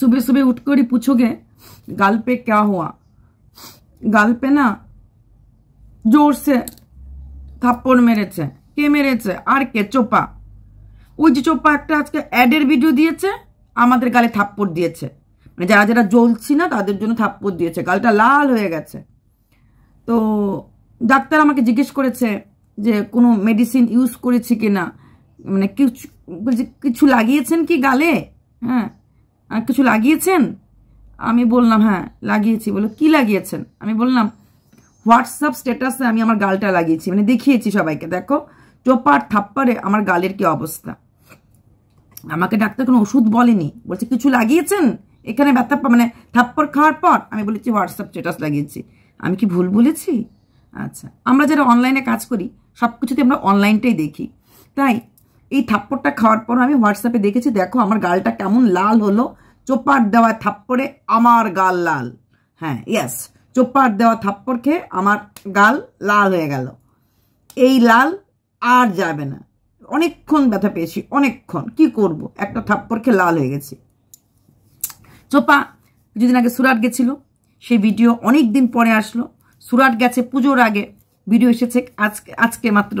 सुबह सुबह उठकर ही पूछोगे गाल पे क्या हुआ गाल पे ना जोर से থাপ্পড় মেরেছে কে মেরেছে আর কে চোপা ওই যে চোপা একটা আজকে অ্যাডের ভিডিও দিয়েছে আমাদের গালে থাপ্পড় দিয়েছে মানে যারা যারা জ্বলছি না তাদের জন্য থাপ্পড় দিয়েছে গালটা লাল হয়ে গেছে তো ডাক্তার আমাকে জিজ্ঞেস করেছে যে কোনো মেডিসিন ইউজ করেছি কি না মানে কিছু কিছু লাগিয়েছেন কি গালে হ্যাঁ কিছু লাগিয়েছেন আমি বললাম হ্যাঁ লাগিয়েছি বলো কি লাগিয়েছেন আমি বললাম হোয়াটসঅ্যাপ স্ট্যাটাসে আমি আমার গালটা লাগিয়েছি মানে দেখিয়েছি সবাইকে দেখো চোপার থাপ্পারে আমার গালের কি অবস্থা আমাকে ডাক্তার কোনো ওষুধ বলেনি বলছে কিছু লাগিয়েছেন এখানে ব্যথা মানে থাপ্পড় খাওয়ার পর আমি বলেছি হোয়াটসঅ্যাপ স্ট্যাটাস লাগিয়েছি আমি কি ভুল বলেছি আচ্ছা আমরা যারা অনলাইনে কাজ করি সব কিছুতে আমরা অনলাইনটাই দেখি তাই এই থাপ্পড়টা খাওয়ার পর আমি হোয়াটসঅ্যাপে দেখেছি দেখো আমার গালটা কেমন লাল হলো চোপার দেওয়া থাপ্পড়ে আমার গাল লাল হ্যাঁ ইয়াস চোপার দেওয়া থাপ্পড় খেয়ে আমার গাল লাল হয়ে গেল এই লাল আর যাবে না অনেকক্ষণ ব্যথা পেয়েছি অনেকক্ষণ কি করব একটা থাপ্পড় খেয়ে লাল হয়ে গেছি চোপা কিছুদিন আগে সুরাট গেছিল সেই ভিডিও অনেক দিন পরে আসলো সুরাট গেছে পুজোর আগে ভিডিও এসেছে আজকে আজকে মাত্র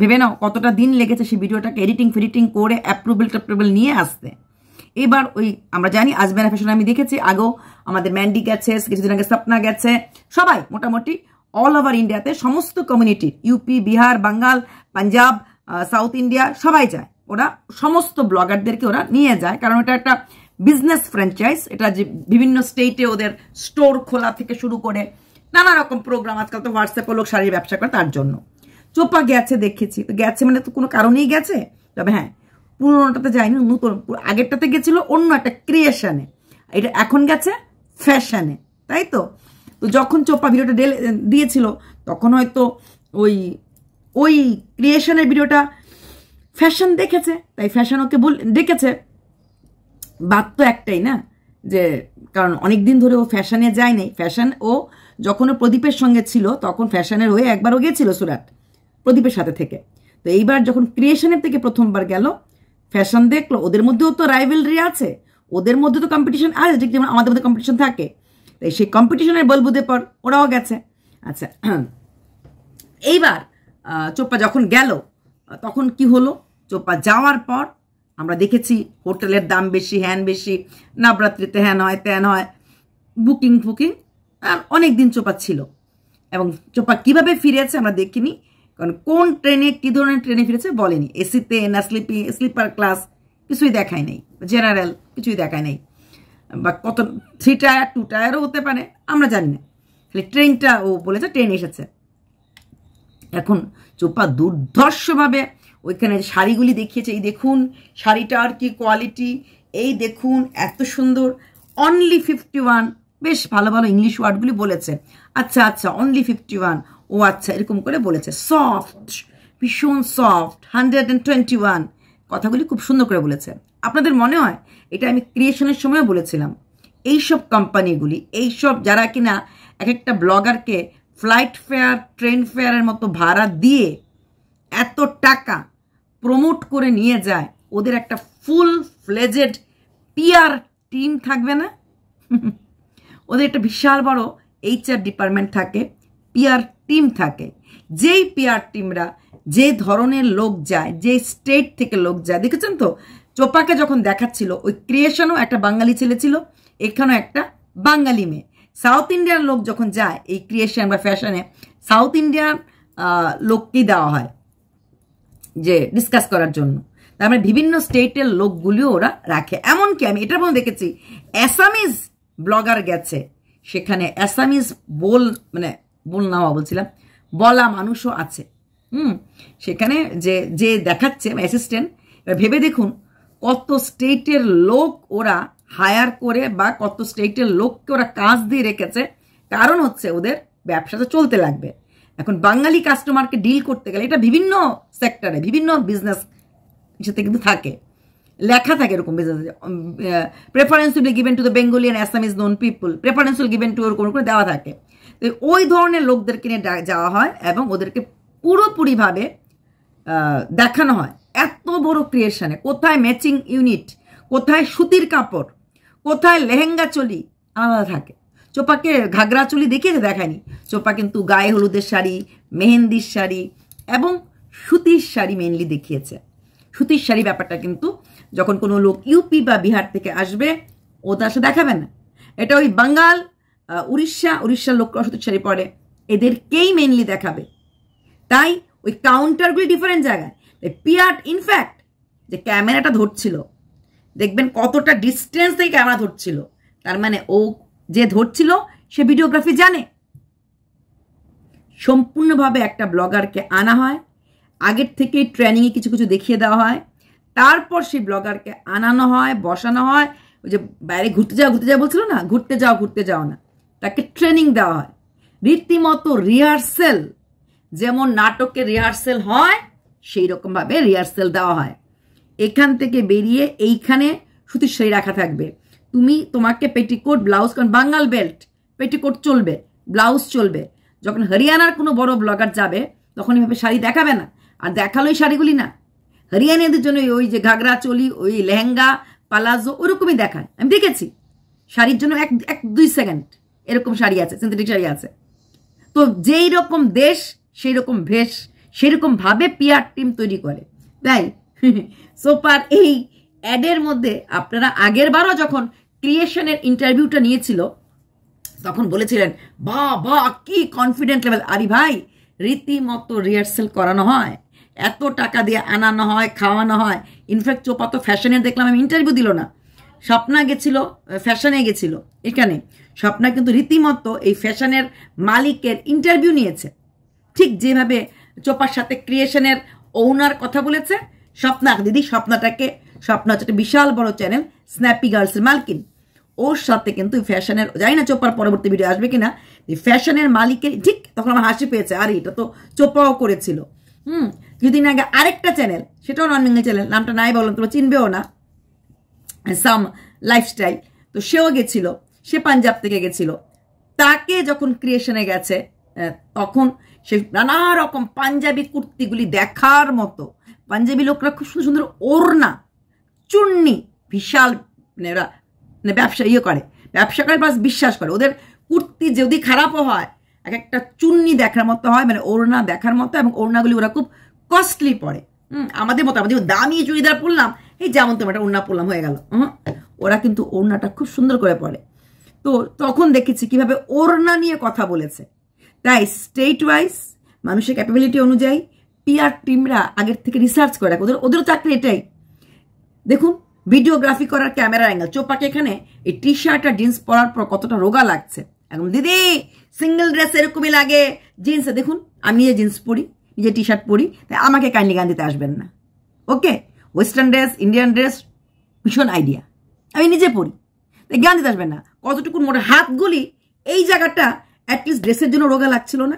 ভেবে নাও কতটা দিন লেগেছে সেই ভিডিওটাকে এডিটিং ফেডিটিং করে অ্যাপ্রুভেল ট্যাপ্রুভেল নিয়ে আসতে এবার ওই আমরা জানি আজমেরা ফ্যাশন আমি দেখেছি আগেও আমাদের ম্যান্ডি গেছে কিছুদিন আগে স্বপ্না গেছে সবাই মোটামুটি অল ওভার ইন্ডিয়াতে সমস্ত community UP Bihar Bengal Punjab south India সবাই যায় ওরা সমস্ত ব্লগারদেরকে ওরা নিয়ে যায় কারণ এটা একটা বিজনেস ফ্র্যাঞ্চাইজ এটা যে বিভিন্ন স্টেটে ওদের স্টোর খোলা থেকে শুরু করে নানা রকম প্রোগ্রাম আজকাল তো হোয়াটসঅ্যাপে লোক শাড়ির ব্যবসা করে তার জন্য চোপা গেছে দেখেছি তো গেছে মানে তো কোনো কারণেই গেছে তবে হ্যাঁ পুরোনোটাতে যায়নি নতুন আগেরটাতে গেছিল অন্য একটা ক্রিয়েশনে এটা এখন গেছে ফ্যাশনে তাই তো তো যখন চোপা ভিডিওটা দিয়েছিল তখন হয়তো ওই ওই ক্রিয়েশনের ভিডিওটা ফ্যাশন দেখেছে তাই ফ্যাশন ওকে বল ডেকেছে বাদ তো একটাই না যে কারণ অনেক দিন ধরে ও ফ্যাশনে যায়নি ফ্যাশন ও যখন ও প্রদীপের সঙ্গে ছিল তখন ফ্যাশনের হয়ে একবারও গেছিল সুরাট প্রদীপের সাথে থেকে তো এইবার যখন ক্রিয়েশনের থেকে প্রথমবার গেল ফ্যাশন দেখলো ওদের মধ্যেও তো রাইভেলরি আছে ওদের মধ্যে তো কম্পিটিশন আছে ঠিক যেমন আমাদের মধ্যে কম্পিটিশন থাকে তাই সেই কম্পিটিশনের বলবুদের পর ওরাও গেছে আচ্ছা এইবার চোপ্পা যখন গেল তখন কি হলো চোপ্পা যাওয়ার পর আমরা দেখেছি হোটেলের দাম বেশি হ্যান বেশি নবরাত্রিতে হ্যান হয় ত্যান হয় বুকিং ফুকিং অনেক দিন চোপা ছিল এবং চোপা কিভাবে ফিরেছে আমরা দেখিনি কারণ কোন ট্রেনে কী ধরনের ট্রেনে ফিরেছে বলেনি এসিতে না স্লিপি স্লিপার ক্লাস কিছুই দেখায় নেই জেনারেল কিছুই দেখায় নেই বা কত থ্রি টায়ার টু টায়ারও হতে পারে আমরা জানি না খালি ট্রেনটা ও বলেছে ট্রেন এসেছে এখন চোপা দুর্ধর্ষভাবে ওইখানে শাড়িগুলি দেখিয়েছে এই দেখুন শাড়িটার কি কোয়ালিটি এই দেখুন এত সুন্দর অনলি ফিফটি ওয়ান বেশ ভালো ভালো ইংলিশ ওয়ার্ডগুলি বলেছে আচ্ছা আচ্ছা অনলি ফিফটি ওয়ান ও আচ্ছা এরকম করে বলেছে সফট ভীষণ soft hundred and twenty one কথাগুলি খুব সুন্দর করে বলেছে আপনাদের মনে হয় এটা আমি ক্রিয়েশনের সময়ও বলেছিলাম এই সব কোম্পানিগুলি এইসব যারা কিনা এক একটা ব্লগারকে ফ্লাইট ফেয়ার ট্রেন ফেয়ারের মতো ভাড়া দিয়ে এত টাকা প্রমোট করে নিয়ে যায় ওদের একটা ফুল ফ্লেজেড পিয়ার টিম থাকবে না ওদের একটা বিশাল বড় এইচআর ডিপার্টমেন্ট থাকে পিয়ার টিম থাকে যেই পিয়ার টিমরা যে ধরনের লোক যায় যে স্টেট থেকে লোক যায় দেখেছেন তো চোপাকে যখন দেখাচ্ছিল ওই ক্রিয়েশনও একটা বাঙালি ছেলে ছিল এখানেও একটা বাঙালি মেয়ে সাউথ ইন্ডিয়ান লোক যখন যায় এই ক্রিয়েশন বা ফ্যাশনে সাউথ ইন্ডিয়ান লোককেই দেওয়া হয় যে ডিসকাস করার জন্য তারপরে মানে বিভিন্ন স্টেটের লোকগুলিও ওরা রাখে এমনকি আমি এটার মধ্যে দেখেছি অ্যাসামিজ ব্লগার গেছে সেখানে অ্যাসামিজ বোল মানে না নামা বলছিলাম বলা মানুষও আছে হুম সেখানে যে যে দেখাচ্ছে অ্যাসিস্ট্যান্ট এবার ভেবে দেখুন কত স্টেটের লোক ওরা হায়ার করে বা কত স্টেটের লোককে ওরা কাজ দিয়ে রেখেছে কারণ হচ্ছে ওদের ব্যবসাটা চলতে লাগবে এখন বাঙালি কাস্টমারকে ডিল করতে গেলে এটা বিভিন্ন সেক্টরে বিভিন্ন বিজনেস সাথে কিন্তু থাকে লেখা থাকে এরকম business preference will given to the Bengali and Assamese non people preference will given to ওরকম করে দেওয়া থাকে ওই ধরনের লোকদেরকে নিয়ে যাওয়া হয় এবং ওদেরকে পুরোপুরিভাবে দেখানো হয় এত বড় ক্রিয়েশনে কোথায় ম্যাচিং ইউনিট কোথায় সুতির কাপড় কোথায় লেহেঙ্গা চলি আলাদা থাকে চোপাকে ঘাগরা চলি দেখিয়েছে দেখায়নি চোপা কিন্তু গায়ে হলুদের শাড়ি মেহেন্দির শাড়ি এবং সুতির শাড়ি মেনলি দেখিয়েছে সুতির শাড়ি ব্যাপারটা কিন্তু যখন কোনো লোক ইউপি বা বিহার থেকে আসবে ও তো আসে দেখাবে না এটা ওই বাঙ্গাল উড়িষ্যা উড়িষ্যার লোক লোকরা ছেড়ে পড়ে এদেরকেই মেনলি দেখাবে তাই ওই কাউন্টারগুলি ডিফারেন্ট জায়গায় পিয়ার ইনফ্যাক্ট যে ক্যামেরাটা ধরছিল দেখবেন কতটা ডিস্টেন্স থেকে ক্যামেরা ধরছিল তার মানে ও যে ধরছিল সে ভিডিওগ্রাফি জানে সম্পূর্ণভাবে একটা ব্লগারকে আনা হয় আগের থেকে ট্রেনিংয়ে কিছু কিছু দেখিয়ে দেওয়া হয় তারপর সেই ব্লগারকে আনানো হয় বসানো হয় ওই যে বাইরে ঘুরতে যাও ঘুরতে যাও বলছিল না ঘুরতে যাও ঘুরতে যাও না তাকে ট্রেনিং দেওয়া হয় রীতিমতো রিহার্সেল যেমন নাটকে রিহার্সেল হয় সেই রকমভাবে রিহার্সেল দেওয়া হয় এখান থেকে বেরিয়ে এইখানে সুতি সেই রাখা থাকবে তুমি তোমাকে পেটিকোট ব্লাউজ কারণ বাঙ্গাল বেল্ট পেটিকোট চলবে ব্লাউজ চলবে যখন হরিয়ানার কোনো বড় ব্লগার যাবে তখন এভাবে শাড়ি দেখাবে না আর দেখালোই শাড়িগুলি না হরিয়ানাদের জন্য ওই যে ঘাগরা চলি ওই লেহেঙ্গা পালাজো ওরকমই দেখায় আমি দেখেছি শাড়ির জন্য এক এক দুই সেকেন্ড এরকম শাড়ি আছে সিনথেটিক শাড়ি আছে তো যেই রকম দেশ সেই রকম ভেষ ভাবে পিয়ার টিম তৈরি করে তাই সোপার এই অ্যাডের মধ্যে আপনারা আগের বারও যখন ক্রিয়েশনের ইন্টারভিউটা নিয়েছিল তখন বলেছিলেন বা বা কি কনফিডেন্ট লেভেল আরে ভাই রীতিমতো রিহার্সেল করানো হয় এত টাকা দিয়ে আনানো হয় খাওয়ানো হয় ইনফ্যাক্ট চোপা তো ফ্যাশনে দেখলাম আমি ইন্টারভিউ দিল না স্বপ্না গেছিল ফ্যাশনে গেছিল এখানে স্বপ্না কিন্তু রীতিমতো এই ফ্যাশনের মালিকের ইন্টারভিউ নিয়েছে ঠিক যেভাবে চোপার সাথে ক্রিয়েশনের ওনার কথা বলেছে স্বপ্না দিদি স্বপ্নাটাকে স্বপ্না হচ্ছে বিশাল বড় চ্যানেল স্ন্যাপি গার্লসের মালকিন ওর সাথে কিন্তু ফ্যাশনের জানি না চোপার পরবর্তী ভিডিও আসবে কিনা ফ্যাশনের মালিকের ঠিক তখন আমার হাসি পেয়েছে আরে এটা তো চোপাও করেছিল হুম কিছুদিন আগে আরেকটা চ্যানেল সেটাও নন বেঙ্গল চ্যানেল নামটা নাই বললাম তোমরা চিনবেও না সাম লাইফস্টাইল তো সেও গেছিল সে পাঞ্জাব থেকে গেছিল তাকে যখন ক্রিয়েশনে গেছে তখন সে নানা রকম পাঞ্জাবি কুর্তিগুলি দেখার মতো পাঞ্জাবি লোকরা খুব সুন্দর সুন্দর ওড়না চুন্নি বিশাল মানে ওরা মানে ব্যবসা ইয়ে করে ব্যবসা করে প্লাস বিশ্বাস করে ওদের কুর্তি যদি খারাপও হয় এক একটা চুন্নি দেখার মতো হয় মানে ওড়না দেখার মতো এবং ওড়নাগুলি ওরা খুব কস্টলি পড়ে হুম আমাদের মতো আমাদের দামি চুড়িদার পরলাম এই যেমন তোমার একটা ওড়না পরলাম হয়ে গেল ওরা কিন্তু ওড়নাটা খুব সুন্দর করে পড়ে তো তখন দেখেছি কিভাবে না নিয়ে কথা বলেছে তাই স্টেট ওয়াইজ মানুষের ক্যাপাবিলিটি অনুযায়ী পিআর টিমরা আগের থেকে রিসার্চ করে রাখে ওদের ওদেরও চাকরি এটাই দেখুন ভিডিওগ্রাফি করার ক্যামেরা অ্যাঙ্গেল চোপাকে এখানে এই টি শার্ট আর জিন্স পরার পর কতটা রোগা লাগছে এখন দিদি সিঙ্গেল ড্রেস এরকমই লাগে জিন্সে দেখুন আমি নিজে জিন্স পরি নিজে টি শার্ট পরি তাই আমাকে কাইন্ডলি গান দিতে আসবেন না okay western dress Indian dress ভীষণ আইডিয়া আমি নিজে পড়ি তাই গান দিতে আসবেন না কতটুকুন মোটা হাতগুলি এই জায়গাটা অ্যাটলিস্ট ড্রেসের জন্য রোগা লাগছিল না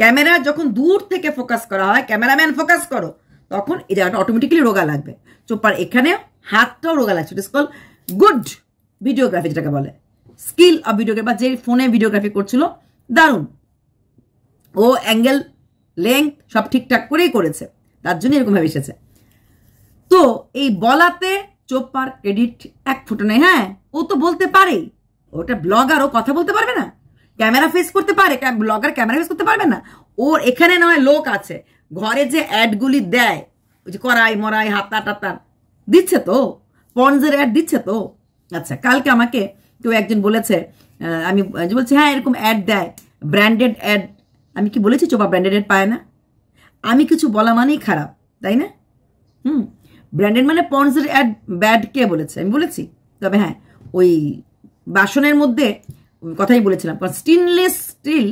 ক্যামেরা যখন দূর থেকে ফোকাস করা হয় ক্যামেরাম্যান ফোকাস করো তখন এই জায়গাটা অটোমেটিক্যালি রোগা লাগবে চোপার এখানে হাতটাও রোগা লাগছে it is call good videography যেটাকে বলে স্কিল অফ ভিডিওগ্রাফি বা যে ফোনে ভিডিওগ্রাফি করছিল দারুণ ও অ্যাঙ্গেল লেংথ সব ঠিকঠাক করেই করেছে তার জন্য এরকমভাবে এসেছে তো এই বলাতে চোপার ক্রেডিট এক ফুটো নেই হ্যাঁ ও তো বলতে পারে ওটা ব্লগার ও কথা বলতে পারবে না ক্যামেরা ফেস করতে পারে ব্লগার ক্যামেরা ফেস করতে পারবে না ওর এখানে নয় লোক আছে ঘরে যে অ্যাডগুলি দেয় ওই যে করাই মরাই হাতা টাতা দিচ্ছে তো পঞ্জের অ্যাড দিচ্ছে তো আচ্ছা কালকে আমাকে কেউ একজন বলেছে আমি বলছি হ্যাঁ এরকম অ্যাড দেয় ব্র্যান্ডেড অ্যাড আমি কি বলেছি চোপা ব্র্যান্ডেড অ্যাড পায় না আমি কিছু বলা মানেই খারাপ তাই না হুম ব্র্যান্ডেড মানে পন্ডসের অ্যাড ব্যাড কে বলেছে আমি বলেছি তবে হ্যাঁ ওই বাসনের মধ্যে কথাই বলেছিলাম কারণ স্টেনলেস স্টিল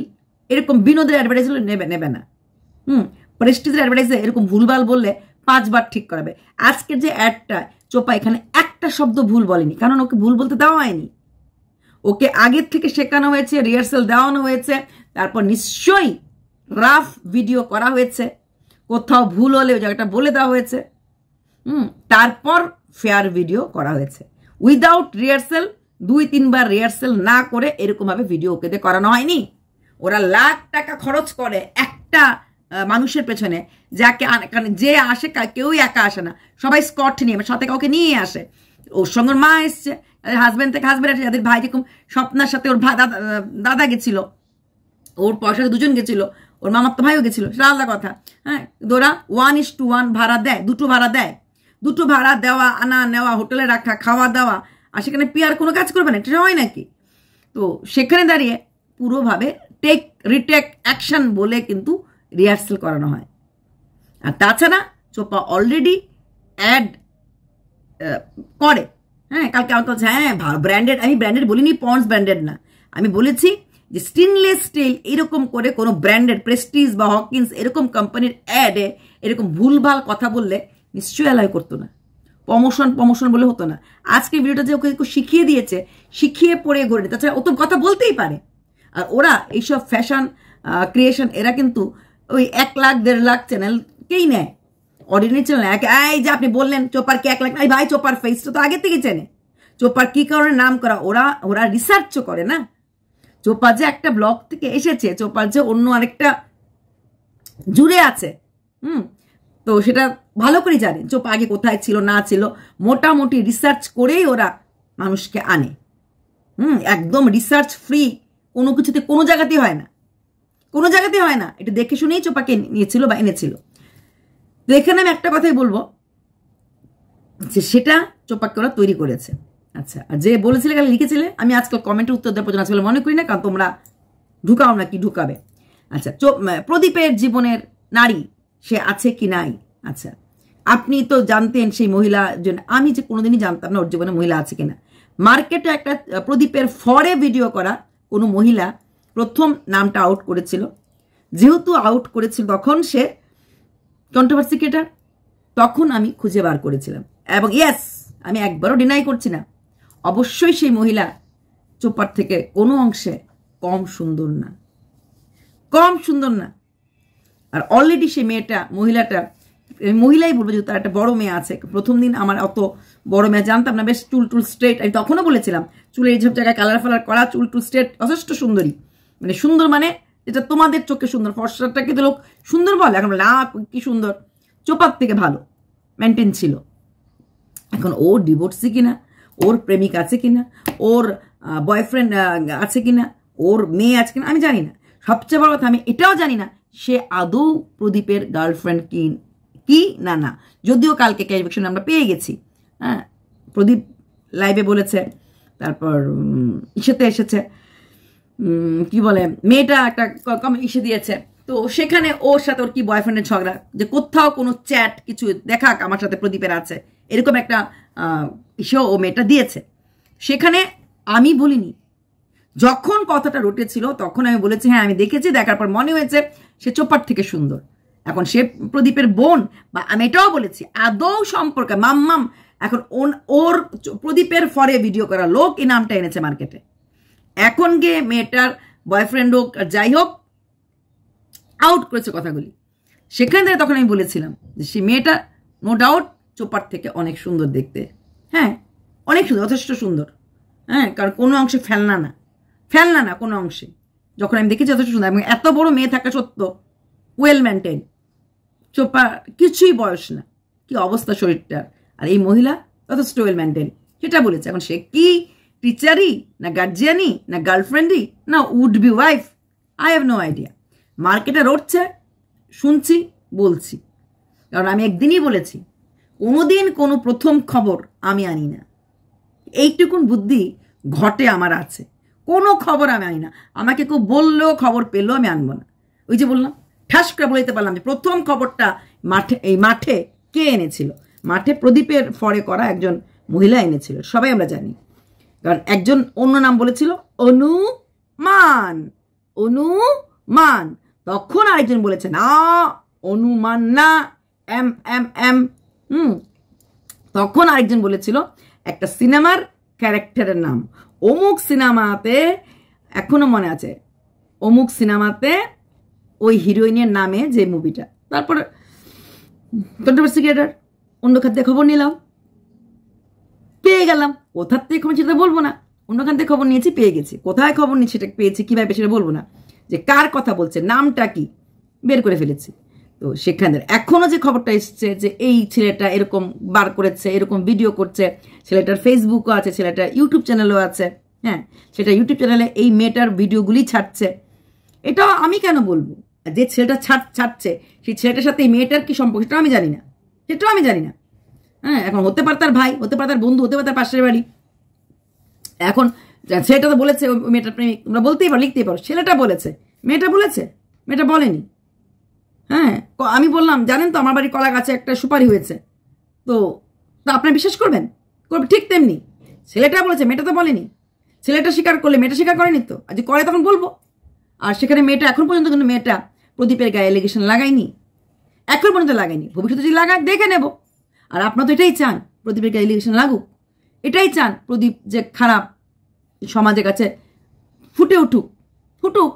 এরকম বিনোদের অ্যাডভার্টাইজগুলো নেবে নেবে না হুম প্রেস্টিজের অ্যাডভার্টাইজে এরকম ভুলভাল বললে পাঁচবার ঠিক করাবে আজকের যে অ্যাডটা চোপা এখানে একটা শব্দ ভুল বলেনি কারণ ওকে ভুল বলতে দেওয়া হয়নি ওকে আগের থেকে শেখানো হয়েছে রিহার্সাল দেওয়ানো হয়েছে তারপর নিশ্চয়ই রাফ ভিডিও করা হয়েছে কোথাও ভুল হলে ওই জায়গাটা বলে দেওয়া হয়েছে হুম তারপর ফেয়ার ভিডিও করা হয়েছে উইদাউট রিহার্সেল দুই তিনবার রিহার্সেল না করে এরকমভাবে ভিডিও দিয়ে করানো হয়নি ওরা লাখ টাকা খরচ করে একটা মানুষের পেছনে যাকে যে আসে কেউই একা আসে না সবাই স্কট নিয়ে মানে সাথে কাউকে নিয়ে আসে ওর সঙ্গে মা এসছে হাজব্যান্ড থেকে হাজব্যান্ড আসে যাদের ভাই যেরকম স্বপ্নার সাথে ওর দাদা গেছিলো ওর পয়সা দুজন গেছিলো ওর তো ভাইও গেছিলো সেটা আলাদা কথা হ্যাঁ দোরা ওয়ান ইস টু ওয়ান ভাড়া দেয় দুটো ভাড়া দেয় দুটো ভাড়া দেওয়া আনা নেওয়া হোটেলে রাখা খাওয়া দাওয়া আর সেখানে পিয়ার কোনো কাজ করবে না এটা হয় নাকি তো সেখানে দাঁড়িয়ে পুরোভাবে টেক রিটেক অ্যাকশন বলে কিন্তু রিহার্সেল করানো হয় আর তাছাড়া চোপা অলরেডি অ্যাড করে হ্যাঁ কালকে আমার কাছে হ্যাঁ ব্র্যান্ডেড আমি ব্র্যান্ডেড বলিনি পন্ডস ব্র্যান্ডেড না আমি বলেছি যে স্টেনলেস স্টিল এরকম করে কোনো ব্র্যান্ডেড প্রেস্টিজ বা হকিন্স এরকম কোম্পানির অ্যাডে এরকম ভুলভাল কথা বললে নিশ্চয়ই অ্যালাই করতো না প্রমোশন প্রমোশন বলে হতো না আজকে ভিডিওটা যে ওকে শিখিয়ে দিয়েছে শিখিয়ে পড়ে ঘরে তাছাড়া ও তো কথা বলতেই পারে আর ওরা এইসব ফ্যাশন ক্রিয়েশন এরা কিন্তু ওই এক লাখ দেড় লাখ চ্যানেলকেই নেয় অর্ডিনারি চ্যানেল এক এই যে আপনি বললেন চোপার কি এক লাখ এই ভাই চোপার ফেসটা তো আগে থেকে চেনে চোপার কি কারণে নাম করা ওরা ওরা রিসার্চও করে না চোপা যে একটা ব্লগ থেকে এসেছে চোপার যে অন্য আরেকটা জুড়ে আছে হুম তো সেটা ভালো করে জানে চোপ আগে কোথায় ছিল না ছিল মোটামুটি রিসার্চ করেই ওরা মানুষকে আনে হুম একদম রিসার্চ ফ্রি কোনো কিছুতে কোনো জায়গাতেই হয় না কোনো জায়গাতেই হয় না এটা দেখে শুনেই চোপাকে নিয়েছিল বা এনেছিল তো এখানে আমি একটা কথাই বলবো যে সেটা চোপাকে ওরা তৈরি করেছে আচ্ছা আর যে বলেছিলে কালে লিখেছিলে আমি আজকাল কমেন্টের উত্তর দেওয়ার প্রয়োজন আজকাল মনে করি না কারণ তোমরা ঢুকাও নাকি ঢুকাবে আচ্ছা প্রদীপের জীবনের নারী সে আছে কি নাই আচ্ছা আপনি তো জানতেন সেই মহিলা আমি যে কোনোদিনই জানতাম না ওর জীবনে মহিলা আছে কিনা মার্কেটে একটা প্রদীপের ফরে ভিডিও করা কোনো মহিলা প্রথম নামটা আউট করেছিল যেহেতু আউট করেছিল তখন সে কন্ট্রোভার্সি ক্রিয়েটার তখন আমি খুঁজে বার করেছিলাম এবং ইয়াস আমি একবারও ডিনাই করছি না অবশ্যই সেই মহিলা চোপার থেকে কোনো অংশে কম সুন্দর না কম সুন্দর না আর অলরেডি সে মেয়েটা মহিলাটা মহিলাই বলবো যে তার একটা বড় মেয়ে আছে প্রথম দিন আমার অত বড় মেয়ে জানতাম না বেশ চুল টুল স্ট্রেট আমি তখনও বলেছিলাম চুলের এইসব জায়গায় কালার ফালার করা চুল টুল স্ট্রেট যথেষ্ট সুন্দরী মানে সুন্দর মানে যেটা তোমাদের চোখে সুন্দর ফর্সাটাকে তো লোক সুন্দর বলে এখন লা কি সুন্দর চোপার থেকে ভালো মেনটেন ছিল এখন ওর ডিভোর্সি কিনা ওর প্রেমিক আছে কিনা ওর বয়ফ্রেন্ড আছে কিনা ওর মেয়ে আছে কিনা আমি জানি না সবচেয়ে বড় কথা আমি এটাও জানি না সে আদৌ প্রদীপের গার্লফ্রেন্ড কি কি না না যদিও কালকে ক্যাশব্যাকশন আমরা পেয়ে গেছি হ্যাঁ প্রদীপ লাইভে বলেছে তারপর ইসেতে এসেছে কি বলে মেয়েটা একটা ইসে দিয়েছে তো সেখানে ওর সাথে ওর কি বয়ফ্রেন্ডের ঝগড়া যে কোথাও কোনো চ্যাট কিছু দেখাক আমার সাথে প্রদীপের আছে এরকম একটা ইসেও ও মেয়েটা দিয়েছে সেখানে আমি বলিনি যখন কথাটা রটেছিল তখন আমি বলেছি হ্যাঁ আমি দেখেছি দেখার পর মনে হয়েছে সে চোপার থেকে সুন্দর এখন সে প্রদীপের বোন বা আমি এটাও বলেছি আদৌ সম্পর্কে মাম্মাম এখন ওর প্রদীপের ফরে ভিডিও করা লোক এই নামটা এনেছে মার্কেটে এখন গিয়ে মেয়েটার বয়ফ্রেন্ড হোক আর যাই হোক আউট করেছে কথাগুলি সেখান থেকে তখন আমি বলেছিলাম যে সে মেয়েটা নো ডাউট চোপার থেকে অনেক সুন্দর দেখতে হ্যাঁ অনেক সুন্দর যথেষ্ট সুন্দর হ্যাঁ কারণ কোনো অংশে ফেলনা না ফেলনা না কোনো অংশে যখন আমি দেখেছি যথেষ্ট সুন্দর এবং এত বড় মেয়ে থাকা সত্য ওয়েল মেনটেন চোপা কিছুই বয়স না কি অবস্থা শরীরটার আর এই মহিলা যথেষ্ট ওয়েল মেনটেন সেটা বলেছে এখন সে কি টিচারই না গার্জিয়ানই না গার্লফ্রেন্ডই না would be wife I have no idea মার্কেটে রটছে শুনছি বলছি কারণ আমি একদিনই বলেছি কোনোদিন কোনো প্রথম খবর আমি আনি না এইটুকুন বুদ্ধি ঘটে আমার আছে কোনো খবর আমি আনি না আমাকে কেউ বললেও খবর পেলেও আমি আনবো না ওই যে বললাম ঠাস করে বলে দিতে পারলাম যে প্রথম খবরটা মাঠে এই মাঠে কে এনেছিল মাঠে প্রদীপের ফরে করা একজন মহিলা এনেছিল সবাই আমরা জানি কারণ একজন অন্য নাম বলেছিল অনুমান অনুমান তখন আরেকজন বলেছে না অনুমান না এম এম এম হুম তখন আরেকজন বলেছিল একটা সিনেমার ক্যারেক্টারের নাম অমুক সিনেমাতে এখনো মনে আছে অমুক সিনেমাতে ওই হিরোইনের নামে যে মুভিটা তারপর কন্ট্রোভার্সি ক্রিয়েটার অন্য থেকে খবর নিলাম পেয়ে গেলাম কোথার থেকে খবর সেটা বলবো না অন্য খান থেকে খবর নিয়েছি পেয়ে গেছি কোথায় খবর নিয়েছি সেটা পেয়েছি কীভাবে সেটা বলবো না যে কার কথা বলছে নামটা কি বের করে ফেলেছি তো সেখানে এখনও যে খবরটা এসছে যে এই ছেলেটা এরকম বার করেছে এরকম ভিডিও করছে ছেলেটার ফেসবুকও আছে ছেলেটার ইউটিউব চ্যানেলও আছে হ্যাঁ সেটা ইউটিউব চ্যানেলে এই মেয়েটার ভিডিওগুলি ছাড়ছে এটা আমি কেন বলবো যে ছেলেটা ছাড় ছাড়ছে সেই ছেলেটার সাথে এই মেয়েটার কি সম্পর্ক সেটাও আমি জানি না সেটাও আমি জানি না হ্যাঁ এখন হতে পারে তার ভাই হতে পারে তার বন্ধু হতে পারে তার পাশের বাড়ি এখন ছেলেটা তো বলেছে ওই মেয়েটার প্রেমিক তোমরা বলতেই পারো লিখতেই পারো ছেলেটা বলেছে মেয়েটা বলেছে মেয়েটা বলেনি হ্যাঁ আমি বললাম জানেন তো আমার বাড়ি কলা গাছে একটা সুপারি হয়েছে তো তা আপনি বিশ্বাস করবেন করবে ঠিক তেমনি ছেলেটা বলেছে মেয়েটা তো বলেনি ছেলেটা স্বীকার করলে মেয়েটা স্বীকার করেনি তো আজ করে তখন বলবো আর সেখানে মেয়েটা এখন পর্যন্ত কিন্তু মেয়েটা প্রদীপের গায়ে এলিগেশন লাগায়নি এখন পর্যন্ত লাগায়নি ভবিষ্যতে যদি লাগায় দেখে নেব আর আপনার তো এটাই চান প্রদীপের গায়ে এলিগেশন লাগুক এটাই চান প্রদীপ যে খারাপ সমাজের কাছে ফুটে উঠুক ফুটুক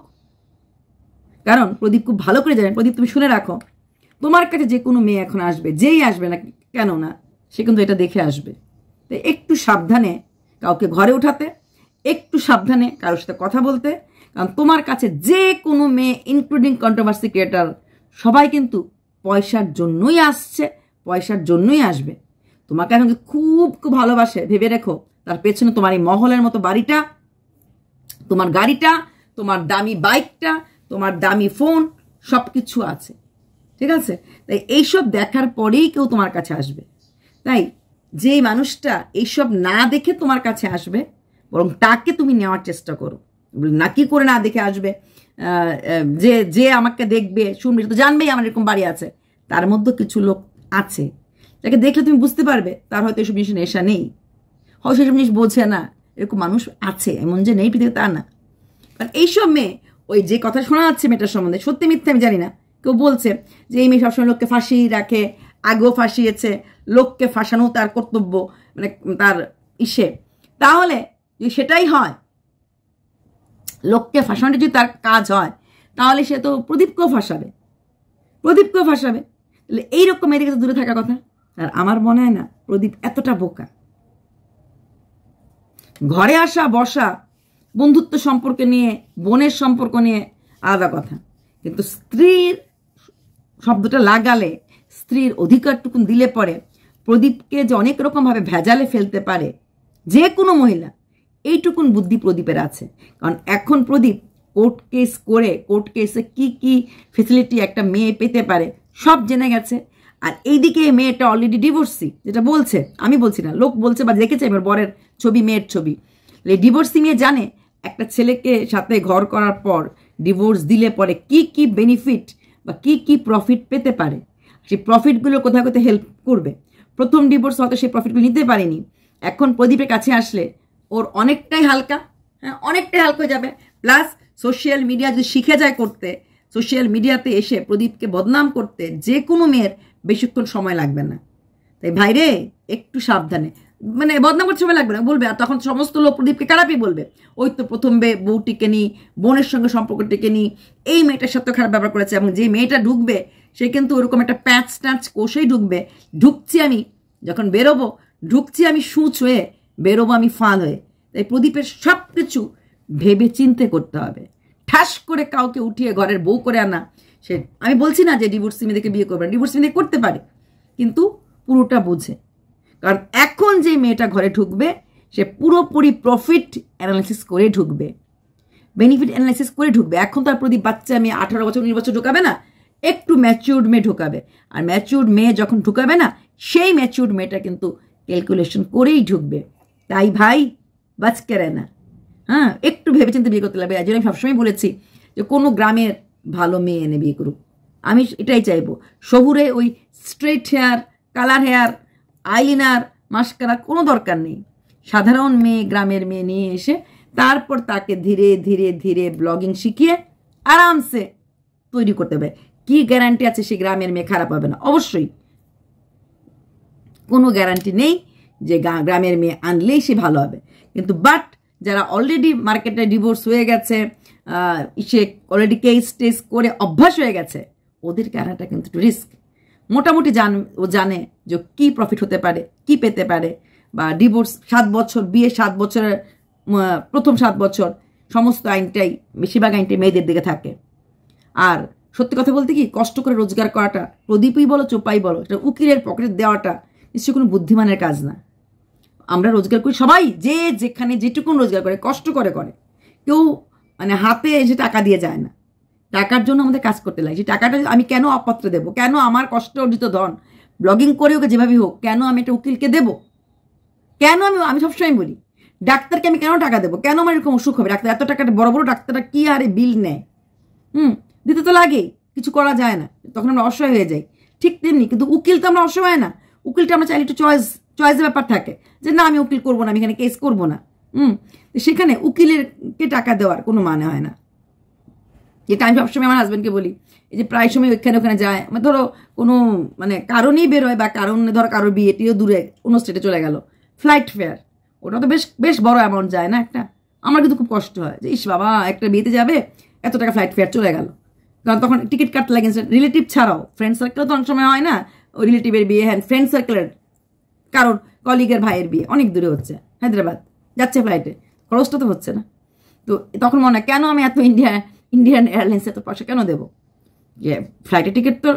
কারণ প্রদীপ খুব ভালো করে জানেন প্রদীপ তুমি শুনে রাখো তোমার কাছে যে কোনো মেয়ে এখন আসবে যেই আসবে না কেন না সে কিন্তু এটা দেখে আসবে তো একটু সাবধানে কাউকে ঘরে উঠাতে একটু সাবধানে কারোর সাথে কথা বলতে কারণ তোমার কাছে যে কোনো মেয়ে ইনক্লুডিং কন্ট্রোভার্সি ক্রিয়েটার সবাই কিন্তু পয়সার জন্যই আসছে পয়সার জন্যই আসবে তোমাকে এখন খুব খুব ভালোবাসে ভেবে রেখো তার পেছনে তোমার এই মহলের মতো বাড়িটা তোমার গাড়িটা তোমার দামি বাইকটা তোমার দামি ফোন সব কিছু আছে ঠিক আছে তাই এইসব দেখার পরেই কেউ তোমার কাছে আসবে তাই যে মানুষটা এইসব না দেখে তোমার কাছে আসবে বরং তাকে তুমি নেওয়ার চেষ্টা করো না কি করে না দেখে আসবে যে যে আমাকে দেখবে শুনবে তো জানবেই আমার এরকম বাড়ি আছে তার মধ্যে কিছু লোক আছে যাকে দেখলে তুমি বুঝতে পারবে তার হয়তো এসব জিনিস নেশা নেই হয়তো সেসব জিনিস বোঝে না এরকম মানুষ আছে এমন যে নেই পৃথিবীতে তা না কারণ এইসব মেয়ে ওই যে কথা শোনা যাচ্ছে মেয়েটার সম্বন্ধে সত্যি মিথ্যে আমি জানি না কেউ বলছে যে এই মেয়ে সবসময় লোককে ফাঁসিয়ে রাখে আগেও ফাঁসিয়েছে লোককে ফাঁসানো তার কর্তব্য মানে তার ইসে তাহলে যদি সেটাই হয় লোককে ফাঁসানোটা যদি তার কাজ হয় তাহলে সে তো প্রদীপকেও ফাঁসাবে প্রদীপকেও ফাঁসাবে তাহলে এইরকম এদিকে কাছে দূরে থাকার কথা আর আমার মনে হয় না প্রদীপ এতটা বোকা ঘরে আসা বসা বন্ধুত্ব সম্পর্ক নিয়ে বোনের সম্পর্ক নিয়ে আলাদা কথা কিন্তু স্ত্রীর শব্দটা লাগালে স্ত্রীর অধিকারটুকু দিলে পরে প্রদীপকে যে অনেক রকমভাবে ভেজালে ফেলতে পারে যে কোনো মহিলা এইটুকুন বুদ্ধি প্রদীপের আছে কারণ এখন প্রদীপ কোর্ট কেস করে কোর্ট কেসে কি কি ফেসিলিটি একটা মেয়ে পেতে পারে সব জেনে গেছে আর এইদিকে মেয়েটা অলরেডি ডিভোর্সি যেটা বলছে আমি বলছি না লোক বলছে বা দেখেছে এবার বরের ছবি মেয়ের ছবি ডিভোর্সি মেয়ে জানে একটা ছেলেকে সাথে ঘর করার পর ডিভোর্স দিলে পরে কি কি বেনিফিট বা কি কি প্রফিট পেতে পারে সেই প্রফিটগুলো কোথায় কোথায় হেল্প করবে প্রথম ডিভোর্স হয়তো সেই প্রফিটগুলো নিতে পারেনি এখন প্রদীপের কাছে আসলে ওর অনেকটাই হালকা হ্যাঁ অনেকটাই হালকা হয়ে যাবে প্লাস সোশ্যাল মিডিয়া যদি শিখে যায় করতে সোশ্যাল মিডিয়াতে এসে প্রদীপকে বদনাম করতে যে কোনো মেয়ের বেশিক্ষণ সময় লাগবে না তাই ভাইরে একটু সাবধানে মানে বদনাম করতে সময় লাগবে না বলবে আর তখন সমস্ত লোক প্রদীপকে খারাপই বলবে ওই তো প্রথম বে বউ টিকে নি বোনের সঙ্গে সম্পর্ক টিকে নি এই মেয়েটার সাথে খারাপ ব্যবহার করেছে এবং যে মেয়েটা ঢুকবে সে কিন্তু ওরকম একটা প্যাঁচ ট্যাঁচ কোষেই ঢুকবে ঢুকছি আমি যখন বেরোবো ঢুকছি আমি সূচ হয়ে বেরোবো আমি ফাঁদ হয়ে তাই প্রদীপের সব কিছু ভেবে চিনতে করতে হবে ঠাস করে কাউকে উঠিয়ে ঘরের বউ করে আনা সে আমি বলছি না যে ডিভোর্স মেয়েদেরকে বিয়ে করবে না ডিভোর্সি মেয়েদের করতে পারে কিন্তু পুরোটা বোঝে কারণ এখন যে মেয়েটা ঘরে ঢুকবে সে পুরোপুরি প্রফিট অ্যানালাইসিস করে ঢুকবে বেনিফিট অ্যানালাইসিস করে ঢুকবে এখন তার প্রতি বাচ্চা মেয়ে আঠারো বছর উনিশ বছর ঢুকাবে না একটু ম্যাচিউর্ড মেয়ে ঢুকাবে আর ম্যাচিউর্ড মেয়ে যখন ঢুকাবে না সেই ম্যাচিউর্ড মেয়েটা কিন্তু ক্যালকুলেশন করেই ঢুকবে তাই ভাই বাজকেরে না হ্যাঁ একটু ভেবে চিন্তা বিয়ে করতে লাগবে এই জন্য আমি সবসময় বলেছি যে কোনো গ্রামের ভালো মেয়ে এনে বিয়ে করুক আমি এটাই চাইবো শহুরে ওই straight hair colour hair eyeliner mascara কোনো দরকার নেই সাধারণ মেয়ে গ্রামের মেয়ে নিয়ে এসে তারপর তাকে ধীরে ধীরে ধীরে ব্লগিং শিখিয়ে আরামসে তৈরি করতে হবে কি গ্যারান্টি আছে সে গ্রামের মেয়ে খারাপ হবে না অবশ্যই কোনো গ্যারান্টি নেই যে গ্রামের মেয়ে আনলেই সে ভালো হবে কিন্তু বাট যারা অলরেডি মার্কেটে ডিভোর্স হয়ে গেছে সে অলরেডি কেস টেস করে অভ্যাস হয়ে গেছে ওদের কেনাটা কিন্তু একটু রিস্ক মোটামুটি জান ও জানে যে কি প্রফিট হতে পারে কি পেতে পারে বা ডিভোর্স সাত বছর বিয়ে সাত বছরের প্রথম সাত বছর সমস্ত আইনটাই বেশিরভাগ আইনটাই মেয়েদের দিকে থাকে আর সত্যি কথা বলতে কি কষ্ট করে রোজগার করাটা প্রদীপই বলো চোপাই বলো সেটা উকিলের পকেটে দেওয়াটা নিশ্চয়ই কোনো বুদ্ধিমানের কাজ না আমরা রোজগার করি সবাই যে যেখানে যেটুকুন রোজগার করে কষ্ট করে করে কেউ মানে হাতে এসে টাকা দিয়ে যায় না টাকার জন্য আমাদের কাজ করতে লাগে লাগছে টাকাটা আমি কেন অপাত্রে দেবো কেন আমার কষ্ট অর্জিত ধন ব্লগিং করে ওকে যেভাবেই হোক কেন আমি একটা উকিলকে দেবো কেন আমি আমি সবসময় বলি ডাক্তারকে আমি কেন টাকা দেবো কেন আমার এরকম অসুখ হবে ডাক্তার এত টাকাটা বড় বড় ডাক্তাররা কী আরে বিল নেয় হুম দিতে তো লাগে কিছু করা যায় না তখন আমরা অসহায় হয়ে যাই ঠিক তেমনি কিন্তু উকিল তো আমরা অসহায় না উকিলটা আমরা চাইলে একটু চয়েস চয়েসের ব্যাপার থাকে যে না আমি উকিল করবো না আমি এখানে কেস করবো না হুম সেখানে উকিলেরকে টাকা দেওয়ার কোনো মানে হয় না যেটা আমি সবসময় আমার হাজব্যান্ডকে বলি এই যে প্রায় সময় ওইখানে ওখানে যায় মানে ধরো কোনো মানে কারণেই বেরোয় বা কারণে ধরো কারোর বিয়েটিও দূরে অন্য স্টেটে চলে গেল ফ্লাইট ফেয়ার ওটা তো বেশ বেশ বড় অ্যামাউন্ট যায় না একটা আমার কিন্তু খুব কষ্ট হয় যে ইস বাবা একটা বিয়েতে যাবে এত টাকা ফ্লাইট ফেয়ার চলে গেল কারণ তখন টিকিট কাটতে লাগে রিলেটিভ ছাড়াও ফ্রেন্ড সার্কেল তো অনেক সময় হয় না ওই রিলেটিভের বিয়ে হ্যান্ড ফ্রেন্ড সার্কেলের কারোর কলিগের ভাইয়ের বিয়ে অনেক দূরে হচ্ছে হায়দ্রাবাদ যাচ্ছে ফ্লাইটে খরচটা তো হচ্ছে না তো তখন মনে হয় কেন আমি এত ইন্ডিয়া ইন্ডিয়ান এয়ারলাইন্স এত পয়সা কেন দেবো যে ফ্লাইটের টিকিট তো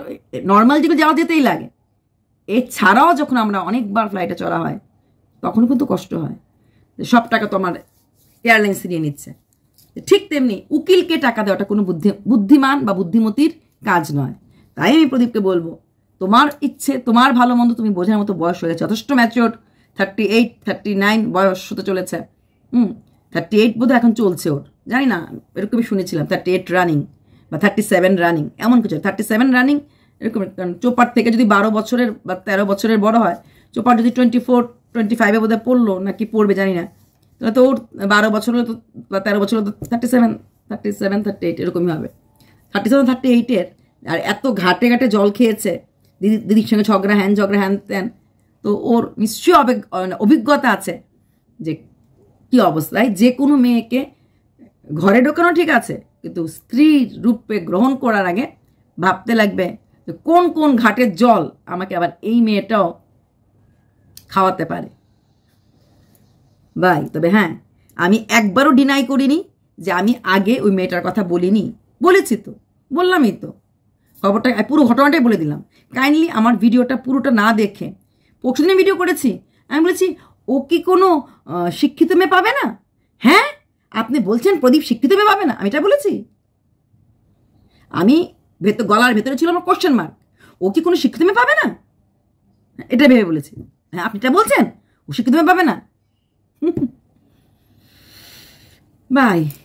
নর্মাল যেগুলো যাওয়া যেতেই লাগে এছাড়াও যখন আমরা অনেকবার ফ্লাইটে চড়া হয় তখন কিন্তু কষ্ট হয় সব টাকা তো আমার এয়ারলাইন্স নিয়ে নিচ্ছে ঠিক তেমনি উকিলকে টাকা দেওয়াটা কোনো বুদ্ধি বুদ্ধিমান বা বুদ্ধিমতির কাজ নয় তাই আমি প্রদীপকে বলবো তোমার ইচ্ছে তোমার ভালো মন্দ তুমি বোঝার মতো বয়স হয়ে যথেষ্ট mature thirty eight thirty nine বয়স হতে চলেছে হুম থার্টি এইট বোধহয় এখন চলছে ওর জানি না এরকমই শুনেছিলাম থার্টি এইট রানিং বা থার্টি সেভেন রানিং এমন কিছু থার্টি সেভেন রানিং এরকম কারণ চোপার থেকে যদি বারো বছরের বা তেরো বছরের বড় হয় চোপার যদি টোয়েন্টি ফোর টোয়েন্টি ফাইভে বোধহয় পড়লো না কি পড়বে জানি না তাহলে তো ওর বারো বছর হলে তো বা তেরো বছর হলে তো thirty seven thirty seven thirty eight এরকমই হবে থার্টি সেভেন থার্টি এইটের আর এত ঘাটে ঘাটে জল খেয়েছে দিদি দিদির সঙ্গে ঝগড়া হ্যান ঝগড়া হ্যান ত্যান তো ওর নিশ্চয়ই অভিজ্ঞতা আছে যে কি অবস্থায় যে কোনো মেয়েকে ঘরে ঢোকানো ঠিক আছে কিন্তু স্ত্রী রূপে গ্রহণ করার আগে ভাবতে লাগবে কোন কোন ঘাটের জল আমাকে আবার এই মেয়েটাও খাওয়াতে পারে বাই তবে হ্যাঁ আমি একবারও ডিনাই করিনি যে আমি আগে ওই মেয়েটার কথা বলিনি বলেছি তো বললামই তো খবরটা পুরো ঘটনাটাই বলে দিলাম কাইন্ডলি আমার ভিডিওটা পুরোটা না দেখে পরশুদিনে ভিডিও করেছি আমি বলেছি ও কি কোনো শিক্ষিত মেয়ে পাবে না হ্যাঁ আপনি বলছেন প্রদীপ শিক্ষিত মেয়ে পাবে না আমি এটা বলেছি আমি ভেতর গলার ভেতরে ছিল আমার কোশ্চেন মার্ক ও কি কোনো শিক্ষিত মেয়ে পাবে না এটা ভেবে বলেছি হ্যাঁ আপনি এটা বলছেন ও শিক্ষিত মেয়ে পাবে না বাই